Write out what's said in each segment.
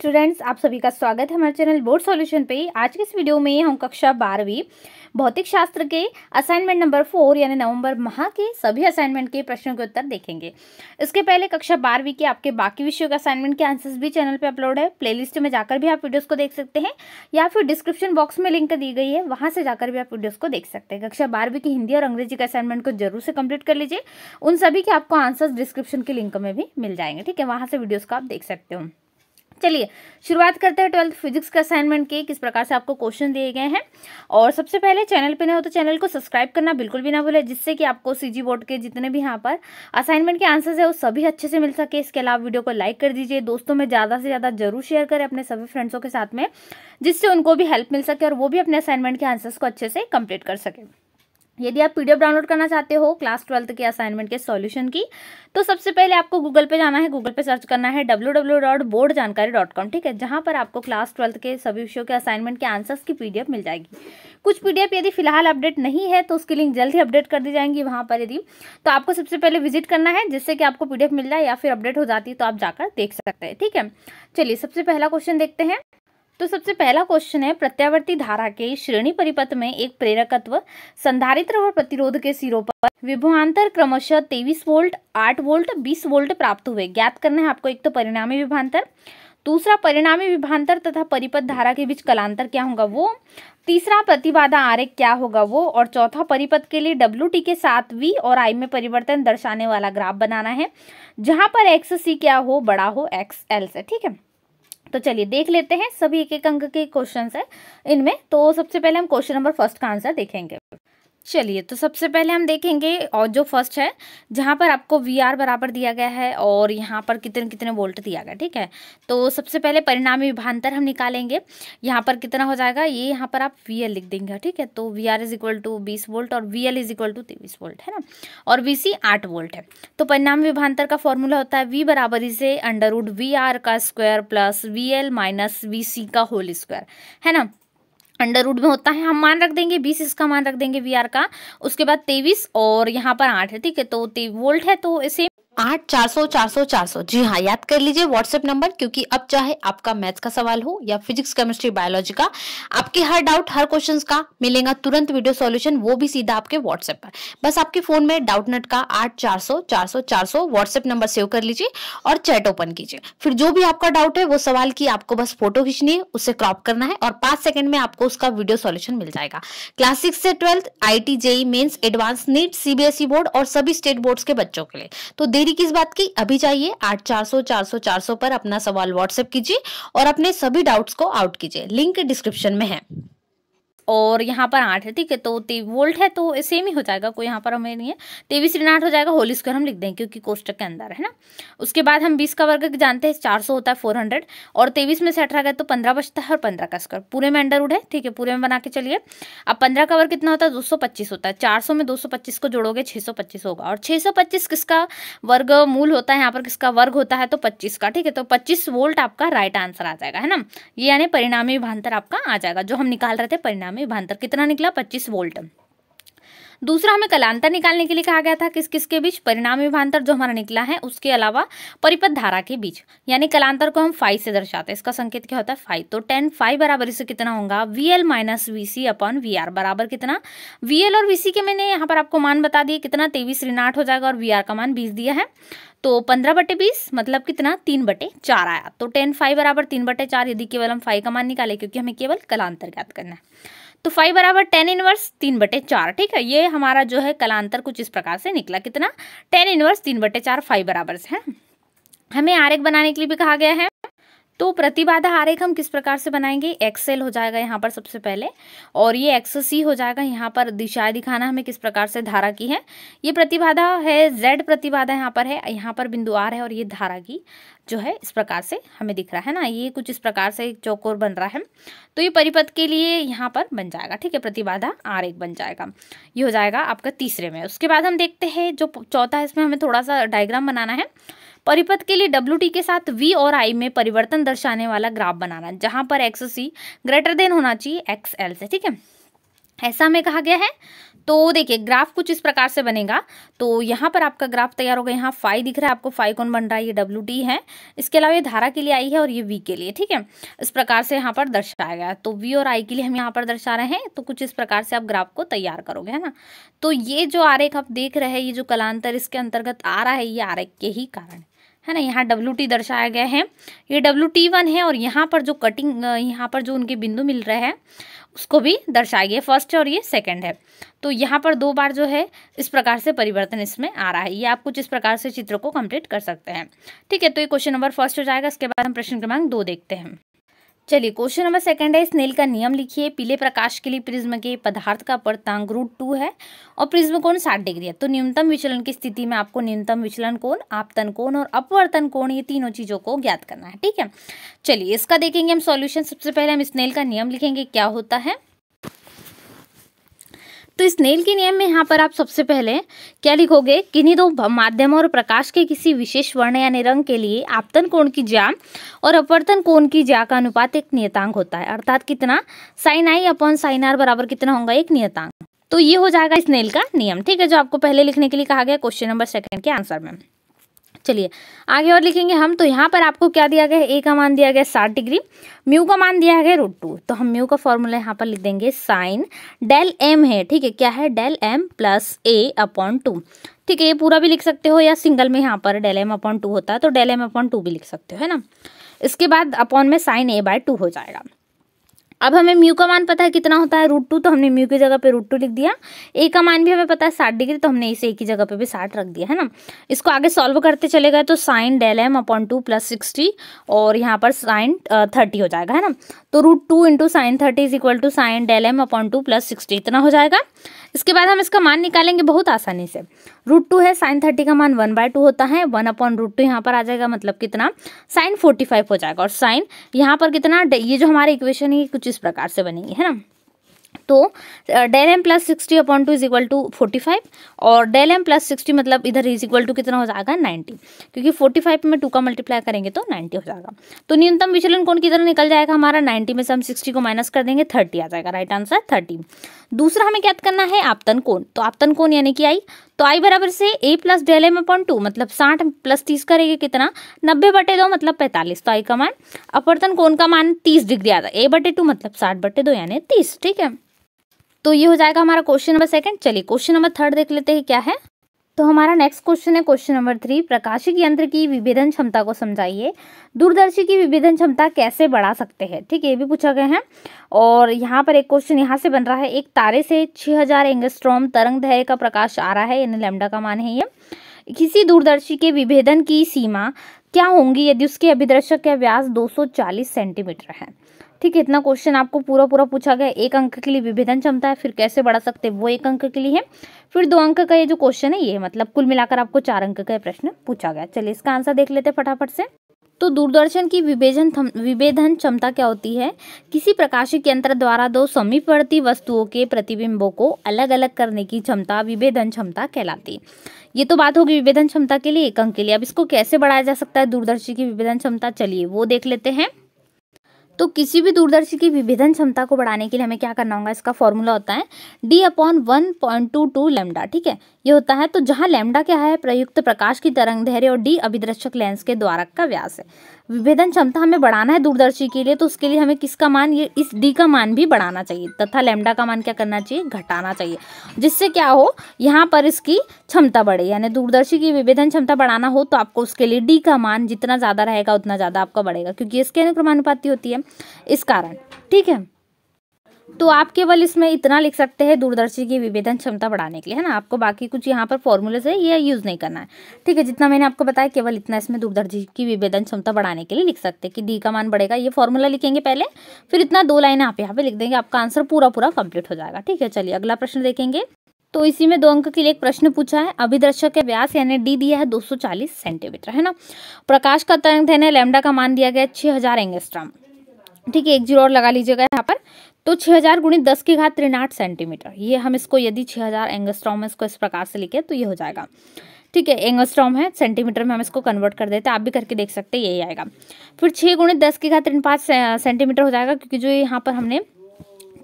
students आप सभी का स्वागत है हमारे चैनल बोर्ड सॉल्यूशन पे आज के इस वीडियो में हम कक्षा बारहवीं भौतिक शास्त्र के असाइनमेंट नंबर फोर यानी नवंबर माह के सभी असाइनमेंट के प्रश्नों के उत्तर देखेंगे इसके पहले कक्षा बारहवीं के आपके बाकी विषयों के असाइनमेंट के आंसर्स भी चैनल पे अपलोड है प्लेलिस्ट में जाकर भी आप वीडियोज़ को देख सकते हैं या फिर डिस्क्रिप्शन बॉक्स में लिंक दी गई है वहाँ से जाकर भी आप वीडियोज़ को देख सकते हैं कक्षा बारहवीं की हिंदी और अंग्रेजी के असाइनमेंट को जरूर से कम्प्लीट कर लीजिए उन सभी के आपको आंसर्स डिस्क्रिप्शन के लिंक में भी मिल जाएंगे ठीक है वहाँ से वीडियोज़ को आप देख सकते हो चलिए शुरुआत करते हैं ट्वेल्थ फिजिक्स का असाइनमेंट के किस प्रकार से आपको क्वेश्चन दिए गए हैं और सबसे पहले चैनल पर नए हो तो चैनल को सब्सक्राइब करना बिल्कुल भी ना भूले जिससे कि आपको सी बोर्ड के जितने भी यहाँ पर असाइनमेंट के आंसर्स है वो सभी अच्छे से मिल सके इसके अलावा वीडियो को लाइक कर दीजिए दोस्तों में ज़्यादा से ज़्यादा जरूर शेयर करें अपने सभी फ्रेंड्सों के साथ में जिससे उनको भी हेल्प मिल सके और वो भी अपने असाइनमेंट के आंसर्स को अच्छे से कंप्लीट कर सकें यदि आप पीडीएफ डाउनलोड करना चाहते हो क्लास ट्वेल्थ के असाइनमेंट के सॉल्यूशन की तो सबसे पहले आपको गूगल पे जाना है गूगल पे सर्च करना है डब्ल्यू डब्ल्यू डॉट बोर्ड जानकारी डॉट कॉम ठीक है जहाँ पर आपको क्लास ट्वेल्थ के सभी विषयों के असाइनमेंट के आंसर्स की पीडीएफ मिल जाएगी कुछ पीडीएफ यदि फिलहाल अपडेट नहीं है तो उसकी लिंक जल्द ही अपडेट कर दी जाएंगी वहाँ पर यदि तो आपको सबसे पहले विजिट करना है जिससे कि आपको पीडीएफ मिल जाए या फिर अपडेट हो जाती है तो आप जाकर देख सकते हैं ठीक है चलिए सबसे पहला क्वेश्चन देखते हैं तो सबसे पहला क्वेश्चन है प्रत्यावर्ती धारा के श्रेणी परिपथ में एक प्रेरकत्व संधारित्र और प्रतिरोध के सिरों पर विभवांतर क्रमशः तेईस वोल्ट आठ वोल्ट बीस वोल्ट प्राप्त हुए ज्ञात करना है आपको एक तो परिणामी विभांतर दूसरा परिणामी विभांतर तथा परिपथ धारा के बीच कलांतर क्या होगा वो तीसरा प्रतिबाधा आर क्या होगा वो और चौथा परिपथ के लिए डब्ल्यू टी के साथ वी और आई में परिवर्तन दर्शाने वाला ग्राफ बनाना है जहाँ पर एक्स सी क्या हो बड़ा हो एक्स एल से ठीक है तो चलिए देख लेते हैं सभी एक एक अंक के क्वेश्चन है इनमें तो सबसे पहले हम क्वेश्चन नंबर फर्स्ट का आंसर देखेंगे चलिए तो सबसे पहले हम देखेंगे और जो फर्स्ट है जहाँ पर आपको वी आर बराबर दिया गया है और यहाँ पर कितने कितने वोल्ट दिया गया ठीक है तो सबसे पहले परिणामी विभांतर हम निकालेंगे यहाँ पर कितना हो जाएगा ये यहाँ पर आप वी एल लिख देंगे ठीक है तो V R is equal to बीस वोल्ट और V L is equal to तेईस वोल्ट है ना और वी सी आठ वोल्ट है तो परिणाम विभांतर का फॉर्मूला होता है वी बराबर इसे अंडर वी आर का square plus V L minus V C का होल स्क्वायर है ना अंडर रूट में होता है हम मान रख देंगे बीस इसका मान रख देंगे वी आर का उसके बाद तेईस और यहाँ पर आठ है ठीक है तो वोल्ट है तो इसे आठ चार सौ चार सौ चार सौ जी हाँ याद कर लीजिए व्हाट्सएप नंबर क्योंकि अब चाहे आपका मैथ्स का सवाल हो या फिजिक्स केमिस्ट्री बायोलॉजी का आपके हर डाउट हर क्वेश्चन का मिलेगा तुरंत वीडियो सॉल्यूशन वो भी सीधा आपके व्हाट्सएप पर बस आपके फोन में डाउट नट का आठ चार सौ चार सौ चार सौ व्हाट्सएप नंबर सेव कर लीजिए और चैट ओपन कीजिए फिर जो भी आपका डाउट है वो सवाल की आपको बस फोटो खींचनी है उसे क्रॉप करना है और पांच सेकंड में आपको उसका वीडियो सोल्यूशन मिल जाएगा क्लास सिक्स से twelfth I T JEE advance NEET CBSE board और सभी स्टेट बोर्ड के बच्चों के लिए तो देरी जल्दी किस बात की अभी जाइए आठ चार सौ चार सौ चार सौ पर अपना सवाल व्हाट्सएप कीजिए और अपने सभी डाउट्स को आउट कीजिए लिंक डिस्क्रिप्शन में है और यहाँ पर आठ है ठीक है तो वोल्ट है तो सेम ही हो जाएगा कोई यहाँ पर हमें नहीं है तेवीस ऋण आठ हो जाएगा होली स्क्वायर हम लिख देंगे क्योंकि कोष्टक के अंदर है ना उसके बाद हम बीस का वर्ग जानते हैं चार सौ होता है फोर हंड्रेड और तेईस में से अठारह गए तो पंद्रह बचता है और पंद्रह का स्क्वायर पूरे में उड है ठीक है पूरे में बना के चलिए अब पंद्रह का वर्ग कितना होता है दो सौ पच्चीस होता है चार सौ में दो सौ पच्चीस को जोड़ोगे छः सौ पच्चीस होगा और छः सौ पच्चीस किसका वर्ग मूल होता है यहाँ पर किसका वर्ग होता है तो पच्चीस का ठीक है तो पच्चीस वोल्ट आपका राइट आंसर आ जाएगा है ना ये यानी परिणामी विभांतर आपका आ जाएगा जो हम निकाल रहे थे परिणामी में विभांतर कितना निकला पच्चीस वोल्ट दूसरा हमें कलांतर निकालने के लिए कहा गया था किस किस के बीच परिणाम विभांतर जो हमारा निकला है उसके अलावा परिपथ धारा के बीच यानी कलांतर को हम फाइव से दर्शाते हैं इसका संकेत क्या होता है फाइव तो टेन फाइव बराबर इसे कितना होगा V L minus V C upon V R बराबर कितना वी एल और वी सी के मैंने यहाँ पर आपको मान बता दिए कितना तेईस ऋणाठ हो जाएगा और वी आर का मान बीस दिया है तो पंद्रह बटे बीस मतलब कितना तीन बटे चार आया तो टेन फाइव बराबर तीन बटे चार यदि केवल हम फाइव का मान निकाले क्योंकि हमें केवल कलांतर ज्ञात करना है तो फाइव बराबर टेन इनवर्स तीन बटे चार ठीक है ये हमारा जो है कलांतर कुछ इस प्रकार से निकला कितना टेन इनवर्स तीन बटे चार फाइव बराबर से है हमें एक बनाने के लिए भी कहा गया है तो प्रतिबाधा आरेख हम किस प्रकार से बनाएंगे एक्सेल हो जाएगा यहाँ पर सबसे पहले और ये एक्स सी हो जाएगा यहाँ पर दिशाएं दिखाना हमें किस प्रकार से धारा की है ये प्रतिबाधा है जेड प्रतिबाधा यहाँ पर है यहाँ पर बिंदु आर है और ये धारा की जो है इस प्रकार से हमें दिख रहा है ना ये कुछ इस प्रकार से चौकोर बन रहा है तो ये परिपथ के लिए यहाँ पर बन जाएगा ठीक है प्रतिबाधा एक बन जाएगा ये हो जाएगा आपका तीसरे में उसके बाद हम देखते हैं जो चौथा है इसमें हमें थोड़ा सा डायग्राम बनाना है परिपथ के लिए डब्ल्यू के साथ वी और आई में परिवर्तन दर्शाने वाला ग्राफ बनाना जहां पर एक्स सी ग्रेटर देन होना चाहिए एक्स एल से ठीक है ऐसा में कहा गया है तो देखिए ग्राफ कुछ इस प्रकार से बनेगा तो यहाँ पर आपका ग्राफ तैयार होगा यहाँ फाइव दिख रहा है आपको फाइव कौन बन रहा है ये डब्ल्यू टी है इसके अलावा ये धारा के लिए आई है और ये वी के लिए ठीक है इस प्रकार से यहाँ पर दर्शाया गया तो वी और आई के लिए हम यहाँ पर दर्शा रहे हैं तो कुछ इस प्रकार से आप ग्राफ को तैयार करोगे है ना तो ये जो आरेख आप देख रहे हैं ये जो कलांतर इसके अंतर्गत आ रहा है ये आरेख के ही कारण है ना यहाँ डब्ल्यू टी दर्शाया गया है ये डब्ल्यू टी वन है और यहाँ पर जो कटिंग यहाँ पर जो उनके बिंदु मिल रहा है उसको भी दर्शाया गया फर्स्ट है और ये सेकंड है तो यहाँ पर दो बार जो है इस प्रकार से परिवर्तन इसमें आ रहा है ये आप कुछ इस प्रकार से चित्र को कंप्लीट कर सकते हैं ठीक है तो ये क्वेश्चन नंबर फर्स्ट हो जाएगा इसके बाद हम प्रश्न क्रमांक दो देखते हैं चलिए क्वेश्चन नंबर सेकंड है स्नेल का नियम लिखिए पीले प्रकाश के लिए प्रिज्म के पदार्थ का परतांग रूट टू है और प्रिज्म कोण साठ डिग्री है तो न्यूनतम विचलन की स्थिति में आपको न्यूनतम विचलन कोण आपतन कोण और अपवर्तन कोण ये तीनों चीज़ों को ज्ञात करना है ठीक है चलिए इसका देखेंगे हम सॉल्यूशन सबसे पहले हम स्नेल का नियम लिखेंगे क्या होता है तो इस नेल के नियम में यहाँ पर आप सबसे पहले क्या लिखोगे किन्हीं दो माध्यम और प्रकाश के किसी विशेष वर्ण यानी रंग के लिए आपतन कोण की ज्या और अपवर्तन कोण की ज्या का अनुपात एक नियतांक होता है अर्थात कितना sine I upon sine R बराबर कितना होगा एक नियतांक तो ये हो जाएगा इस नेल का नियम ठीक है जो आपको पहले लिखने के लिए कहा गया क्वेश्चन नंबर सेकेंड के आंसर में चलिए आगे और लिखेंगे हम तो यहाँ पर आपको क्या दिया गया है ए का मान दिया गया साठ डिग्री म्यू का मान दिया गया रूट टू तो हम म्यू का फॉर्मूला यहाँ पर लिख देंगे साइन डेल एम है ठीक है क्या है del M plus A upon two ठीक है ये पूरा भी लिख सकते हो या सिंगल में यहाँ पर डेल एम अपॉन टू होता है तो डेल एम अपॉन टू भी लिख सकते हो है ना इसके बाद अपॉन में साइन ए बाय टू हो जाएगा अब हमें म्यू का मान पता है कितना होता है रूट टू तो हमने म्यू की जगह पे रूट टू लिख दिया ए का मान भी हमें पता है साठ डिग्री तो हमने इसे ए की जगह पे भी साठ रख दिया है ना इसको आगे सॉल्व करते चले गए तो sine del M upon two plus sixty और यहाँ पर साइन थर्टी हो जाएगा है ना तो root two into sine thirty is equal to sine del M upon two plus sixty इतना हो जाएगा इसके बाद हम इसका मान निकालेंगे बहुत आसानी से रूट टू है साइन थर्टी का मान वन बाय टू होता है वन अपॉन रूट टू यहाँ पर आ जाएगा मतलब कितना साइन फोर्टी फाइव हो जाएगा और साइन यहाँ पर कितना ये जो हमारे इक्वेशन है कुछ इस प्रकार से बनेगी है ना तो del M plus sixty upon two is equal to forty five और डेल एम प्लस सिक्सटी मतलब इधर इज इक्वल टू कितना हो जाएगा नाइन्टी क्योंकि फोर्टी फाइव में टू का मल्टीप्लाई करेंगे तो नाइन्टी हो जाएगा तो न्यूनतम विचलन कौन किधर निकल जाएगा हमारा नाइन्टी में से हम सिक्सटी को माइनस कर देंगे थर्टी आ जाएगा राइट आंसर थर्टी दूसरा हमें क्या करना है आपतन कोण तो आपतन कोन यानी कि आई तो आई बराबर से A plus del M upon two मतलब साठ प्लस तीस करेंगे कितना नब्बे बटे दो मतलब पैंतालीस तो आई का मान अपर्तन कोण का मान तीस डिग्री आता है ए बटे टू मतलब साठ बटे दो यानी तीस ठीक है तो ये हो जाएगा हमारा क्वेश्चन नंबर सेकंड चलिए क्वेश्चन नंबर थर्ड देख लेते हैं क्या है तो हमारा नेक्स्ट क्वेश्चन है क्वेश्चन नंबर थ्री प्रकाशिक यंत्र की विभेदन क्षमता को समझाइए दूरदर्शी की विभेदन क्षमता कैसे बढ़ा सकते हैं ठीक है ये भी पूछा गया है और यहाँ पर एक क्वेश्चन यहाँ से बन रहा है एक तारे से छह हज़ार एंगस्ट्रॉम तरंग धैर्य का प्रकाश आ रहा है यानी लेमडा का मान है ये किसी दूरदर्शी के विभेदन की सीमा क्या होंगी यदि उसके अभिदर्शक का व्यास दो सेंटीमीटर है ठीक है इतना क्वेश्चन आपको पूरा पूरा पूछा गया एक अंक के लिए विभेदन क्षमता है फिर कैसे बढ़ा सकते हैं वो एक अंक के लिए है फिर दो अंक का ये जो क्वेश्चन है ये मतलब कुल मिलाकर आपको चार अंक का प्रश्न पूछा गया चलिए इसका आंसर देख लेते हैं फटाफट से तो दूरदर्शन की विभेजन विभेदन क्षमता क्या होती है किसी प्रकाशिक यंत्र द्वारा दो समीपवर्ती वस्तुओं के प्रतिबिंबों को अलग अलग करने की क्षमता विभेदन क्षमता कहलाती है ये तो बात होगी विभेदन क्षमता के लिए एक अंक के लिए अब इसको कैसे बढ़ाया जा सकता है दूरदर्शी की विभेदन क्षमता चलिए वो देख लेते हैं तो किसी भी दूरदर्शी की विभेदन क्षमता को बढ़ाने के लिए हमें क्या करना होगा इसका फॉर्मूला होता है D upon one point two two lambda ठीक है ये होता है तो जहाँ लेमडा क्या है प्रयुक्त प्रकाश की तरंग धैर्य और डी अभिदर्शक लेंस के द्वारक का व्यास है विभेदन क्षमता हमें बढ़ाना है दूरदर्शी के लिए तो उसके लिए हमें किसका मान ये इस डी का मान भी बढ़ाना चाहिए तथा लेमडा का मान क्या करना चाहिए घटाना चाहिए जिससे क्या हो यहाँ पर इसकी क्षमता बढ़े यानी दूरदर्शी की विभेदन क्षमता बढ़ाना हो तो आपको उसके लिए डी का मान जितना ज़्यादा रहेगा उतना ज़्यादा आपका बढ़ेगा क्योंकि इसके अनुक्रमानुपाति होती है इस कारण ठीक है तो आप केवल इसमें इतना लिख सकते हैं दूरदर्शी की विभेदन क्षमता बढ़ाने के लिए है ना आपको बाकी कुछ यहाँ पर फॉर्मूलेज है ये यूज़ नहीं करना है ठीक है जितना मैंने आपको बताया केवल इतना इसमें दूरदर्शी की विभेदन क्षमता बढ़ाने के लिए लिख सकते हैं कि डी का मान बढ़ेगा ये फॉर्मूला लिखेंगे पहले फिर इतना दो लाइन आप यहाँ पर लिख देंगे आपका आंसर पूरा पूरा कंप्लीट हो जाएगा ठीक है चलिए अगला प्रश्न देखेंगे तो इसी में दो अंक के लिए एक प्रश्न पूछा है अभिदर्शक के व्यास यानी डी दिया है 240 सेंटीमीटर है ना प्रकाश का तरंग ध्यान है लेमडा का मान दिया गया है 6000 एंगस्ट्राम ठीक है एक जीरो और लगा लीजिएगा यहाँ पर तो 6000 हज़ार गुणित दस की घात त्रिनाठ सेंटीमीटर ये हम इसको यदि 6000 हज़ार एंगस्ट्रॉम में इसको इस प्रकार से लिखे तो ये हो जाएगा ठीक है एंगस्ट्रॉम है सेंटीमीटर में हम इसको कन्वर्ट कर देते हैं आप भी करके देख सकते हैं यही आएगा फिर छः गुणित दस की घात ऋण पाँच सेंटीमीटर हो जाएगा क्योंकि जो यहाँ पर हमने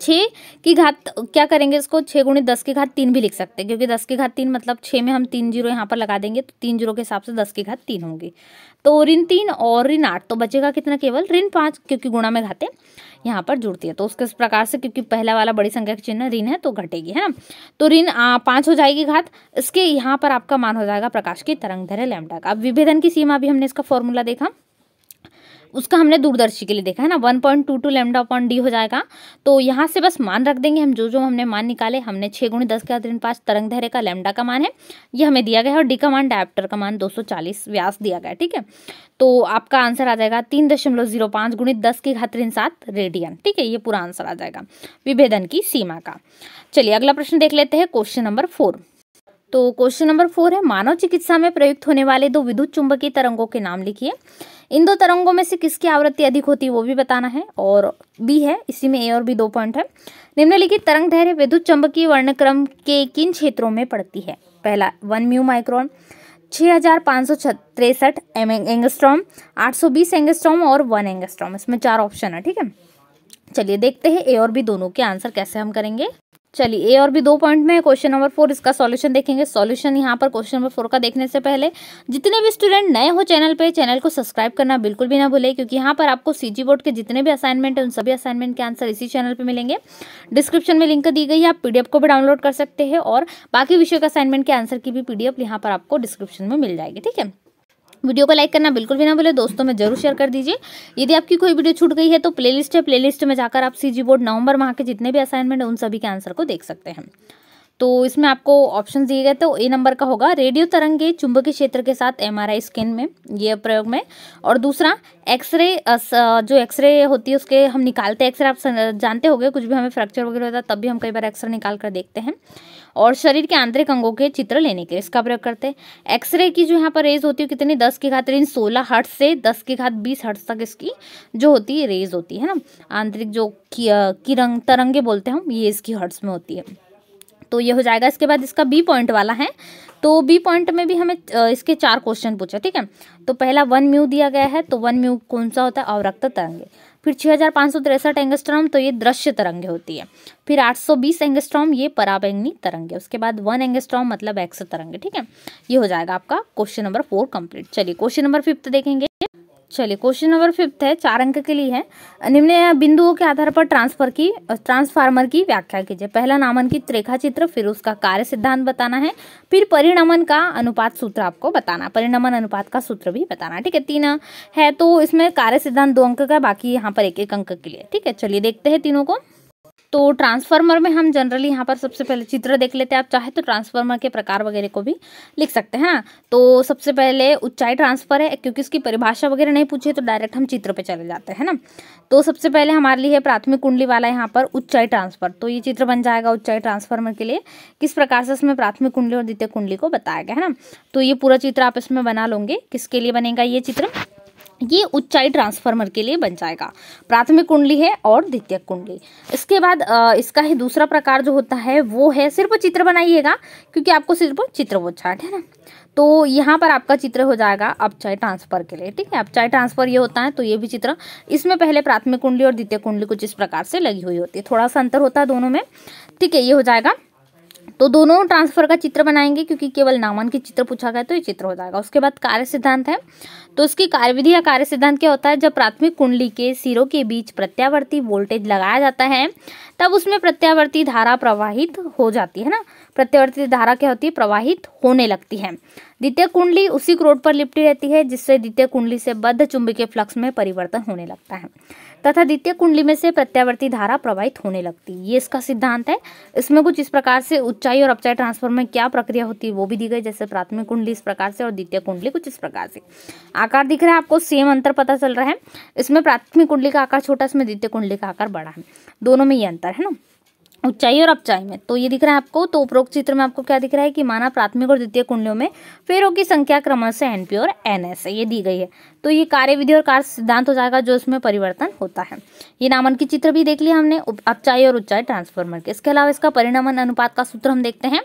छः की घात क्या करेंगे इसको छः गुणे दस की घात तीन भी लिख सकते हैं क्योंकि दस की घात तीन मतलब छः में हम तीन जीरो यहाँ पर लगा देंगे तो तीन जीरो के हिसाब से दस की घात तीन होंगी तो ऋण तीन और ऋण आठ तो बचेगा कितना केवल ऋण पाँच क्योंकि गुणा में घाते यहाँ पर जुड़ती है तो उसके प्रकार से क्योंकि पहला वाला बड़ी संख्या का चिन्ह ऋण है तो घटेगी है ना तो ऋण पाँच हो जाएगी घात इसके यहाँ पर आपका मान हो जाएगा प्रकाश की तरंग धरे लेमटा का अब विभेदन की सीमा भी हमने इसका फॉर्मूला देखा उसका हमने दूरदर्शी के लिए देखा है ना one point two two lambda upon D हो जाएगा तो यहाँ से बस मान रख देंगे हम जो जो हमने मान निकाले हमने छः गुणी दस के ऋण पाँच तरंग धैर्य का लेमडा का मान है ये हमें दिया गया है और डी का मान डायप्टर का मान दो व्यास दिया गया ठीक है तो आपका आंसर आ जाएगा तीन दशमलव जीरो पाँच गुणित दस की घात सात रेडियन ठीक है ये पूरा आंसर आ जाएगा विभेदन की सीमा का चलिए अगला प्रश्न देख लेते हैं क्वेश्चन नंबर फोर तो क्वेश्चन नंबर फोर है मानव चिकित्सा में प्रयुक्त होने वाले दो विद्युत चुंबकीय तरंगों के नाम लिखिए इन दो तरंगों में से किसकी आवृत्ति अधिक होती है वो भी बताना है और बी है इसी में ए और बी दो पॉइंट है निम्नलिखित तरंग धैर्य विद्युत चुंबकीय वर्णक्रम के किन क्षेत्रों में पड़ती है पहला वन म्यू माइक्रॉन छः हज़ार पाँच सौ तिरसठ एम आठ सौ बीस और वन एंगस्ट्रॉम इसमें चार ऑप्शन है ठीक है चलिए देखते हैं ए और बी दोनों के आंसर कैसे हम करेंगे चलिए ए और भी दो पॉइंट में क्वेश्चन नंबर फोर इसका सॉल्यूशन देखेंगे सॉल्यूशन यहाँ पर क्वेश्चन नंबर फोर का देखने से पहले जितने भी स्टूडेंट नए हो चैनल पे चैनल को सब्सक्राइब करना बिल्कुल भी ना भूले क्योंकि यहाँ पर आपको सीजी बोर्ड के जितने भी असाइनमेंट है उन सभी असाइनमेंट के आंसर इसी चैनल पर मिलेंगे डिस्क्रिप्शन में लिंक दी गई है आप पीडीएफ को भी डाउनलोड कर सकते हैं और बाकी विषय के असाइनमेंट के आंसर की भी पीडीएफ यहाँ पर आपको डिस्क्रिप्शन में मिल जाएगी ठीक है वीडियो को लाइक करना बिल्कुल भी ना भूले दोस्तों में जरूर शेयर कर दीजिए यदि आपकी कोई वीडियो छूट गई है तो प्लेलिस्ट है प्लेलिस्ट में जाकर आप सीजी बोर्ड नवंबर माह के जितने भी असाइनमेंट हैं उन सभी के आंसर को देख सकते हैं तो इसमें आपको ऑप्शन दिए गए तो ए नंबर का होगा रेडियो तरंगे चुंबकीय क्षेत्र के साथ एमआरआई स्कैन में ये प्रयोग में और दूसरा एक्सरे जो एक्सरे होती है उसके हम निकालते हैं एक्सरे आप जानते होंगे कुछ भी हमें फ्रैक्चर वगैरह होता है तब भी हम कई बार एक्सरे निकाल कर देखते हैं और शरीर के आंतरिक अंगों के चित्र लेने के लिए इसका प्रयोग करते हैं एक्सरे की जो यहाँ पर रेज होती है कितनी दस की घात रेंज सोलह हर्ट से दस की घात बीस हर्ट तक इसकी जो होती है रेज होती है ना आंतरिक जो किरंग तरंगे बोलते हैं हम ये इसकी हर्ट्स में होती है तो ये हो जाएगा इसके बाद इसका बी पॉइंट वाला है तो बी पॉइंट में भी हमें इसके चार क्वेश्चन पूछा ठीक है तो पहला वन म्यू दिया गया है तो वन म्यू कौन सा होता है अवरक्त तरंगे फिर छः हज़ार सौ तिरसठ एंगस्ट्रॉम तो ये दृश्य तरंगे होती है फिर आठ सौ बीस एंगस्ट्रॉम ये पराबैंगनी तरंग है उसके बाद वन एंगस्ट्रॉम मतलब एक्स तरंग ठीक है ये हो जाएगा आपका क्वेश्चन नंबर फोर कंप्लीट चलिए क्वेश्चन नंबर फिफ्थ देखेंगे चलिए क्वेश्चन नंबर फिफ्थ है चार अंक के लिए है निम्न बिंदुओं के आधार पर ट्रांसफर की ट्रांसफार्मर की व्याख्या कीजिए पहला नामांकित रेखा चित्र फिर उसका कार्य सिद्धांत बताना है फिर परिणमन का अनुपात सूत्र आपको बताना परिणमन अनुपात का सूत्र भी बताना ठीक है तीन है तो इसमें कार्य सिद्धांत दो अंक का बाकी यहाँ पर एक एक अंक के लिए ठीक है चलिए देखते हैं तीनों को तो ट्रांसफार्मर में हम जनरली यहाँ पर सबसे पहले चित्र देख लेते हैं आप चाहे तो ट्रांसफार्मर के प्रकार वगैरह को भी लिख सकते हैं तो सबसे पहले ऊंचाई ट्रांसफर है क्योंकि इसकी परिभाषा वगैरह नहीं पूछी तो डायरेक्ट हम चित्र पर चले जाते हैं ना तो सबसे पहले हमारे लिए प्राथमिक कुंडली वाला यहाँ पर उच्चाई ट्रांसफर तो ये चित्र बन जाएगा उच्चाई ट्रांसफार्मर के लिए किस प्रकार से इसमें प्राथमिक कुंडली और द्वितीय कुंडली को बताया गया है ना तो ये पूरा चित्र आप इसमें बना लोगे किसके लिए बनेगा ये चित्र ये उच्चाई ट्रांसफार्मर के लिए बन जाएगा प्राथमिक कुंडली है और द्वितीय कुंडली इसके बाद इसका ही दूसरा प्रकार जो होता है वो है सिर्फ चित्र बनाइएगा क्योंकि आपको सिर्फ चित्र वो चार्ट है ना तो यहाँ पर आपका चित्र हो जाएगा अपचाय ट्रांसफर के लिए ठीक है अपचाय ट्रांसफर ये होता है तो ये भी चित्र इसमें पहले प्राथमिक कुंडली और द्वितीय कुंडली कुछ इस प्रकार से लगी हुई होती है थोड़ा सा अंतर होता है दोनों में ठीक है ये हो जाएगा तो दोनों ट्रांसफर का चित्र बनाएंगे क्योंकि केवल नामन के चित्र पूछा गया तो ये चित्र हो जाएगा उसके बाद कार्य सिद्धांत है तो उसकी कार्यविधि या कार्य सिद्धांत क्या होता है जब प्राथमिक कुंडली के सिरों के बीच प्रत्यावर्ती वोल्टेज लगाया जाता है तब उसमें प्रत्यावर्ती धारा प्रवाहित हो जाती है ना प्रत्यावर्ती धारा क्या होती है प्रवाहित होने लगती है द्वितीय कुंडली उसी क्रोड पर लिपटी रहती है जिससे द्वितीय कुंडली से बद्ध चुंबकीय फ्लक्स में परिवर्तन होने लगता है तथा द्वितीय कुंडली में से प्रत्यावर्ती धारा प्रवाहित होने लगती है ये इसका सिद्धांत है इसमें कुछ इस प्रकार से उच्चाई और अपचाई ट्रांसफर में क्या प्रक्रिया होती है वो भी दी गई जैसे प्राथमिक कुंडली इस प्रकार से और द्वितीय कुंडली कुछ इस प्रकार से आकार दिख रहा है आपको सेम अंतर पता चल रहा है इसमें प्राथमिक कुंडली का आकार छोटा इसमें द्वितीय कुंडली का आकार बड़ा है दोनों में ये अंतर जाता है ना ऊंचाई और अपचाई में तो ये दिख रहा है आपको तो उपरोक्त चित्र में आपको क्या दिख रहा है कि माना प्राथमिक और द्वितीय कुंडलियों में फेरों की संख्या क्रमशः एनपी और एन एस ये दी गई है तो ये कार्य विधि और कार्य सिद्धांत हो जाएगा जो इसमें परिवर्तन होता है ये नामन की चित्र भी देख लिया हमने अपचाई और उच्चाई ट्रांसफॉर्मर के इसके अलावा इसका परिणाम अनुपात का सूत्र हम देखते हैं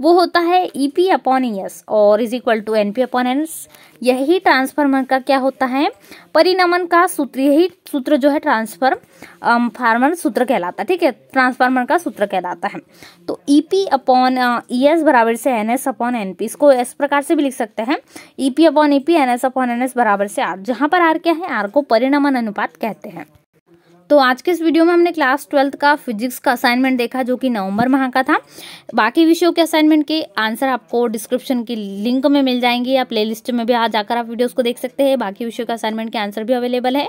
वो होता है E P upon E S और is equal to N P upon N S यही ट्रांसफार्मर का क्या होता है परिणमन का सूत्र यही सूत्र जो है ट्रांसफर फार्मर um, सूत्र कहलाता है ठीक है ट्रांसफार्मर का सूत्र कहलाता है तो E P upon E S बराबर से N S upon N P इसको इस प्रकार से भी लिख सकते हैं E P upon E P N S upon N S बराबर से आर जहाँ पर आर क्या है आर को परिणमन अनुपात कहते हैं तो आज के इस वीडियो में हमने क्लास ट्वेल्थ का फिजिक्स का असाइनमेंट देखा जो कि नवंबर माह का था बाकी विषयों के असाइनमेंट के आंसर आपको डिस्क्रिप्शन की लिंक में मिल जाएंगे या प्लेलिस्ट में भी आ जाकर आप वीडियोस को देख सकते हैं बाकी विषयों के असाइनमेंट के आंसर भी अवेलेबल है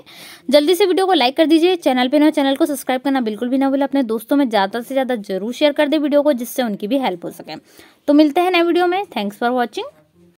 जल्दी से वीडियो को लाइक कर दीजिए चैनल पर न चैनल को सब्सक्राइब करना बिल्कुल भी ना भूलें अपने दोस्तों में ज़्यादा से ज़्यादा जरूर शेयर कर दे वीडियो को जिससे उनकी भी हेल्प हो सके तो मिलते हैं नए वीडियो में थैंक्स फॉर वॉचिंग